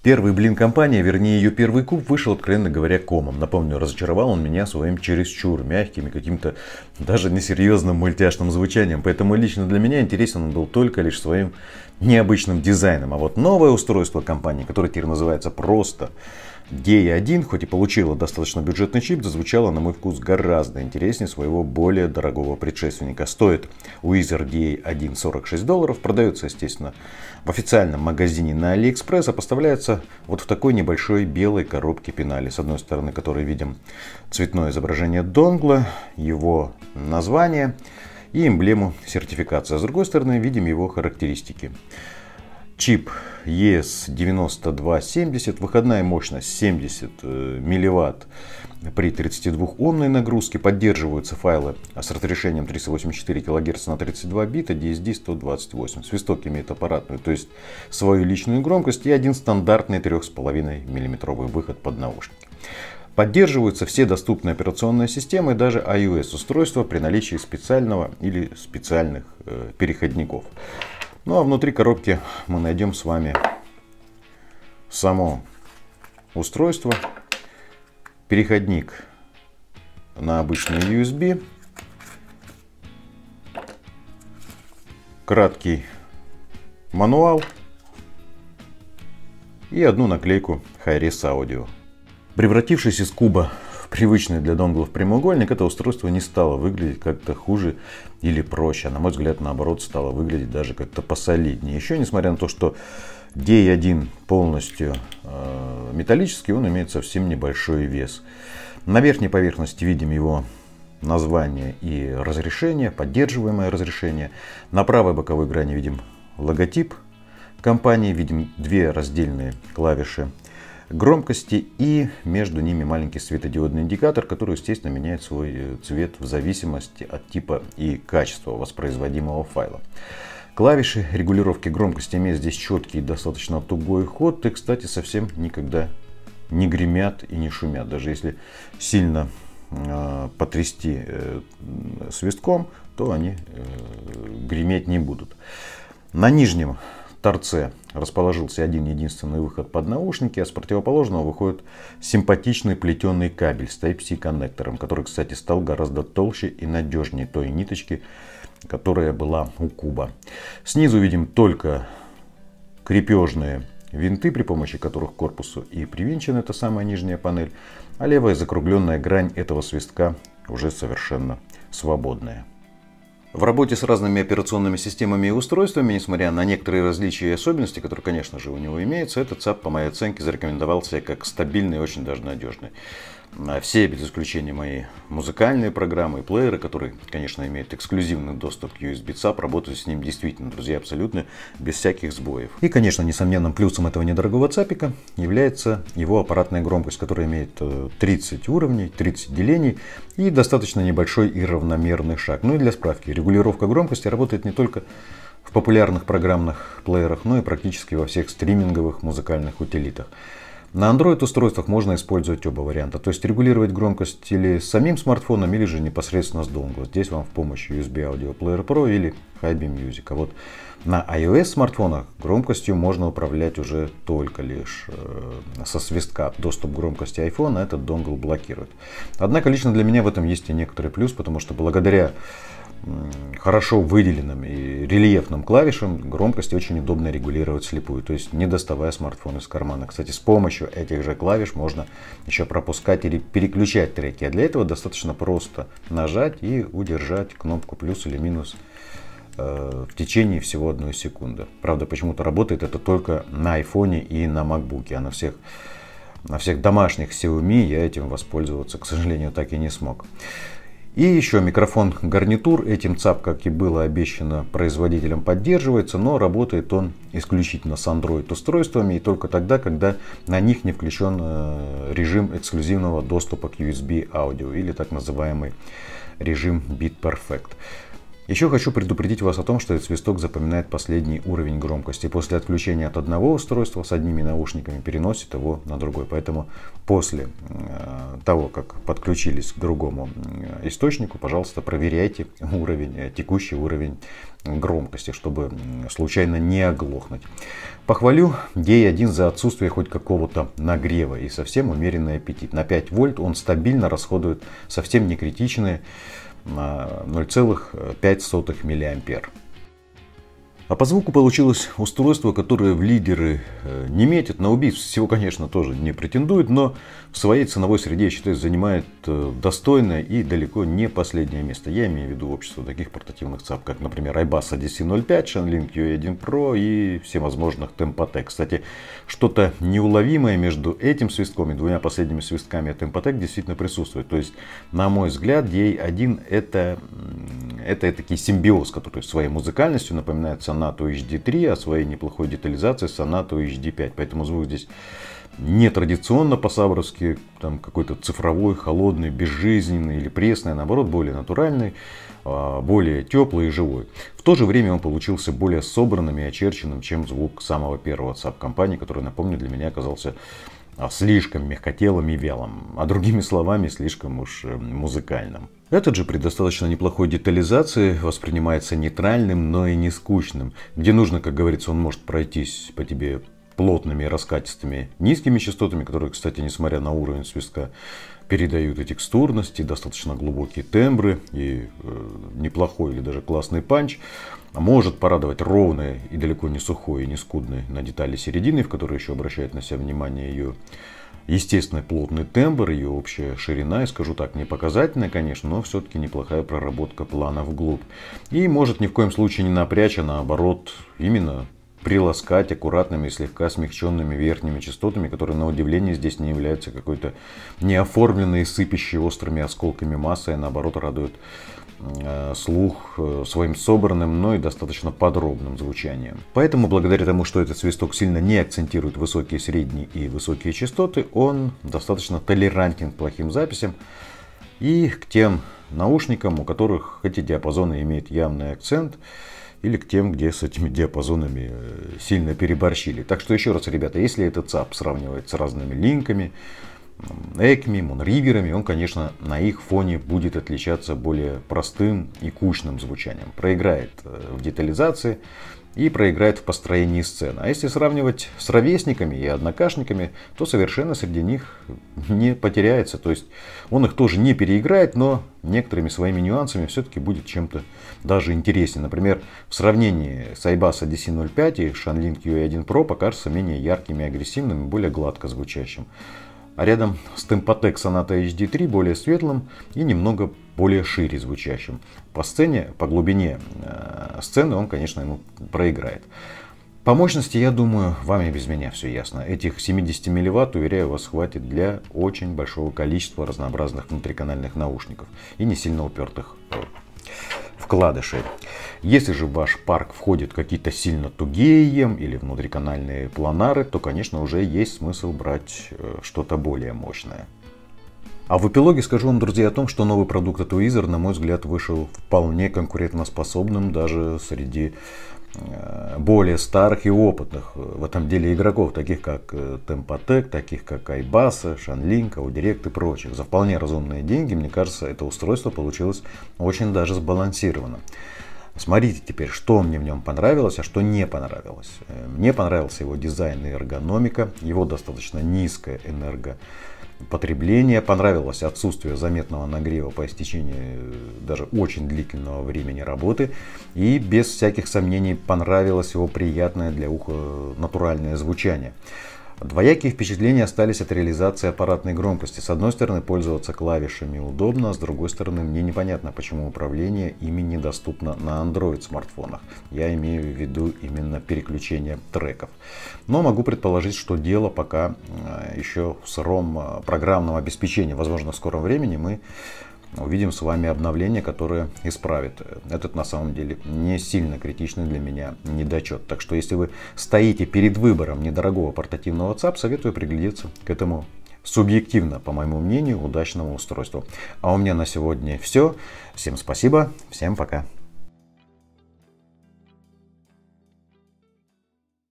Первый блин компания, вернее ее первый куб, вышел, откровенно говоря, комом. Напомню, разочаровал он меня своим чересчур мягким и каким-то даже несерьезным мультяшным звучанием. Поэтому лично для меня интересен он был только лишь своим необычным дизайном. А вот новое устройство компании, которое теперь называется просто DEA-1, хоть и получила достаточно бюджетный чип, зазвучала, на мой вкус, гораздо интереснее своего более дорогого предшественника. Стоит Wizard DEA-1 46 долларов, продается, естественно, в официальном магазине на Алиэкспресс, а поставляется вот в такой небольшой белой коробке пенали. С одной стороны, которой видим цветное изображение донгла, его название и эмблему сертификации. А с другой стороны, видим его характеристики чип ES9270, выходная мощность 70 э, мВт при 32-омной нагрузке. Поддерживаются файлы с разрешением 384 кГц на 32 бита DSD 128. Свисток имеет аппаратную, то есть свою личную громкость и один стандартный 3,5 мм выход под наушники. Поддерживаются все доступные операционные системы, даже iOS-устройства при наличии специального или специальных э, переходников. Ну а внутри коробки мы найдем с вами само устройство, переходник на обычный USB, краткий мануал и одну наклейку Hi-Res Audio. Превратившись из куба привычный для донглов прямоугольник, это устройство не стало выглядеть как-то хуже или проще. А на мой взгляд, наоборот, стало выглядеть даже как-то посолиднее. Еще несмотря на то, что DEI-1 полностью э, металлический, он имеет совсем небольшой вес. На верхней поверхности видим его название и разрешение, поддерживаемое разрешение. На правой боковой грани видим логотип компании, видим две раздельные клавиши громкости и между ними маленький светодиодный индикатор, который, естественно, меняет свой э, цвет в зависимости от типа и качества воспроизводимого файла. Клавиши регулировки громкости имеют здесь четкий и достаточно тугой ход и, кстати, совсем никогда не гремят и не шумят. Даже если сильно э, потрясти э, свистком, то они э, греметь не будут. На нижнем торце расположился один единственный выход под наушники, а с противоположного выходит симпатичный плетеный кабель с Type-C коннектором, который, кстати, стал гораздо толще и надежнее той ниточки, которая была у куба. Снизу видим только крепежные винты, при помощи которых корпусу и привинчена эта самая нижняя панель, а левая закругленная грань этого свистка уже совершенно свободная. В работе с разными операционными системами и устройствами, несмотря на некоторые различия и особенности, которые, конечно же, у него имеются, этот ЦАП, по моей оценке, зарекомендовал себя как стабильный и очень даже надежный. А все без исключения мои музыкальные программы и плееры, которые, конечно, имеют эксклюзивный доступ к USB-ЦАП, работают с ним действительно, друзья, абсолютно без всяких сбоев. И, конечно, несомненным плюсом этого недорогого ЦАПика является его аппаратная громкость, которая имеет 30 э, уровней, 30 делений и достаточно небольшой и равномерный шаг. Ну и для справки, регулировка громкости работает не только в популярных программных плеерах, но и практически во всех стриминговых музыкальных утилитах. На Android-устройствах можно использовать оба варианта, то есть регулировать громкость или самим смартфоном, или же непосредственно с донго. Здесь вам в помощь USB Audio Player Pro или Hybe Music. А вот на iOS смартфонах громкостью можно управлять уже только лишь э, со свистка. Доступ к громкости iPhone этот донгл блокирует. Однако лично для меня в этом есть и некоторый плюс, потому что благодаря хорошо выделенным и рельефным клавишам громкости очень удобно регулировать слепую, то есть не доставая смартфон из кармана. Кстати, с помощью этих же клавиш можно еще пропускать или переключать треки, а для этого достаточно просто нажать и удержать кнопку плюс или минус э, в течение всего одной секунды. Правда, почему-то работает это только на айфоне и на макбуке, а на всех, на всех домашних Xiaomi я этим воспользоваться, к сожалению, так и не смог. И еще микрофон гарнитур этим ЦАП, как и было обещано, производителем поддерживается, но работает он исключительно с Android устройствами и только тогда, когда на них не включен э, режим эксклюзивного доступа к USB аудио или так называемый режим BitPerfect. Еще хочу предупредить вас о том, что этот свисток запоминает последний уровень громкости. После отключения от одного устройства с одними наушниками переносит его на другой. Поэтому после э, того, как подключились к другому э, источнику, пожалуйста, проверяйте уровень, э, текущий уровень громкости, чтобы случайно не оглохнуть. Похвалю DI1 за отсутствие хоть какого-то нагрева и совсем умеренный аппетит. На 5 вольт он стабильно расходует совсем не критичные на 0,5 миллиампер. А по звуку получилось устройство, которое в лидеры э, не метит, на убийц всего, конечно, тоже не претендует, но в своей ценовой среде, я считаю, занимает э, достойное и далеко не последнее место. Я имею в виду общество таких портативных ЦАП, как, например, iBus DC05, Shenlink U1 Pro и всевозможных Tempotec. Кстати, что-то неуловимое между этим свистком и двумя последними свистками Tempotec действительно присутствует. То есть, на мой взгляд, DA1 это, это такие симбиоз, который своей музыкальностью напоминает сонату HD3, а своей неплохой детализацией сонату HD5. Поэтому звук здесь не традиционно по-сабровски, там какой-то цифровой, холодный, безжизненный или пресный, а наоборот, более натуральный, а, более теплый и живой. В то же время он получился более собранным и очерченным, чем звук самого первого саб-компании, который, напомню, для меня оказался слишком мягкотелым и вялым, а другими словами, слишком уж э, музыкальным. Этот же при достаточно неплохой детализации воспринимается нейтральным, но и не скучным. Где нужно, как говорится, он может пройтись по тебе плотными раскатистыми низкими частотами, которые, кстати, несмотря на уровень свистка, передают и текстурности и достаточно глубокие тембры, и э, неплохой или даже классный панч. А может порадовать ровной и далеко не сухой и не скудной на детали середины, в которой еще обращает на себя внимание ее естественный плотный тембр, ее общая ширина, и скажу так, не показательная, конечно, но все-таки неплохая проработка плана вглубь. И может ни в коем случае не напрячь, а наоборот, именно приласкать аккуратными и слегка смягченными верхними частотами, которые на удивление здесь не являются какой-то неоформленной, сыпящей острыми осколками массой, а наоборот радуют Э, слух э, своим собранным, но и достаточно подробным звучанием. Поэтому, благодаря тому, что этот свисток сильно не акцентирует высокие, средние и высокие частоты, он достаточно толерантен к плохим записям и к тем наушникам, у которых эти диапазоны имеют явный акцент, или к тем, где с этими диапазонами э, сильно переборщили. Так что еще раз, ребята, если этот ЦАП сравнивает с разными линками, Экми, Мунриверами, он, конечно, на их фоне будет отличаться более простым и кучным звучанием. Проиграет э, в детализации и проиграет в построении сцены. А если сравнивать с ровесниками и однокашниками, то совершенно среди них не потеряется. То есть он их тоже не переиграет, но некоторыми своими нюансами все-таки будет чем-то даже интереснее. Например, в сравнении с Айбаса DC05 и Shanling QA1 Pro покажется менее яркими и агрессивными, более гладко звучащим а рядом с Tempotec Sonata HD3 более светлым и немного более шире звучащим. По сцене, по глубине э, сцены он, конечно, ему проиграет. По мощности, я думаю, вам и без меня все ясно. Этих 70 милливатт, уверяю вас, хватит для очень большого количества разнообразных внутриканальных наушников и не сильно упертых вкладышей. Если же в ваш парк входят какие-то сильно тугие или внутриканальные планары, то, конечно, уже есть смысл брать э, что-то более мощное. А в эпилоге скажу вам, друзья, о том, что новый продукт от Weezer, на мой взгляд, вышел вполне конкурентоспособным даже среди Э, более старых и опытных э, в этом деле игроков, таких как э, Темпотек, таких как Айбаса, Шанлинка, Аудирект и прочих. За вполне разумные деньги, мне кажется, это устройство получилось очень даже сбалансировано. Смотрите теперь, что мне в нем понравилось, а что не понравилось. Мне понравился его дизайн и эргономика, его достаточно низкая энерго Потребление понравилось отсутствие заметного нагрева по истечении э, даже очень длительного времени работы и без всяких сомнений понравилось его приятное для уха э, натуральное звучание. Двоякие впечатления остались от реализации аппаратной громкости. С одной стороны, пользоваться клавишами удобно, а с другой стороны, мне непонятно, почему управление ими недоступно на Android смартфонах. Я имею в виду именно переключение треков. Но могу предположить, что дело пока э, еще в сыром э, программном обеспечении. Возможно, в скором времени мы увидим с вами обновление, которое исправит этот на самом деле не сильно критичный для меня недочет. Так что если вы стоите перед выбором недорогого портативного ЦАП, советую приглядеться к этому субъективно, по моему мнению, удачному устройству. А у меня на сегодня все. Всем спасибо, всем пока.